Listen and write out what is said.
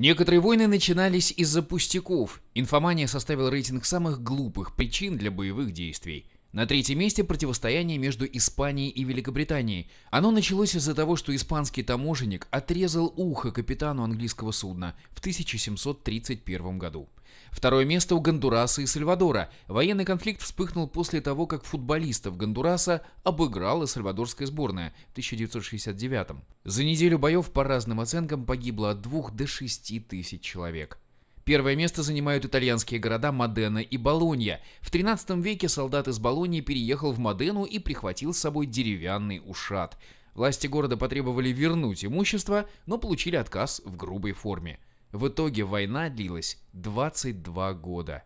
Некоторые войны начинались из-за пустяков. Инфомания составила рейтинг самых глупых причин для боевых действий. На третьем месте противостояние между Испанией и Великобританией. Оно началось из-за того, что испанский таможенник отрезал ухо капитану английского судна в 1731 году. Второе место у Гондураса и Сальвадора. Военный конфликт вспыхнул после того, как футболистов Гондураса обыграла сальвадорская сборная в 1969 -м. За неделю боев по разным оценкам погибло от 2 до 6 тысяч человек. Первое место занимают итальянские города Модена и Болонья. В 13 веке солдат из Болоньи переехал в Модену и прихватил с собой деревянный ушат. Власти города потребовали вернуть имущество, но получили отказ в грубой форме. В итоге война длилась 22 года.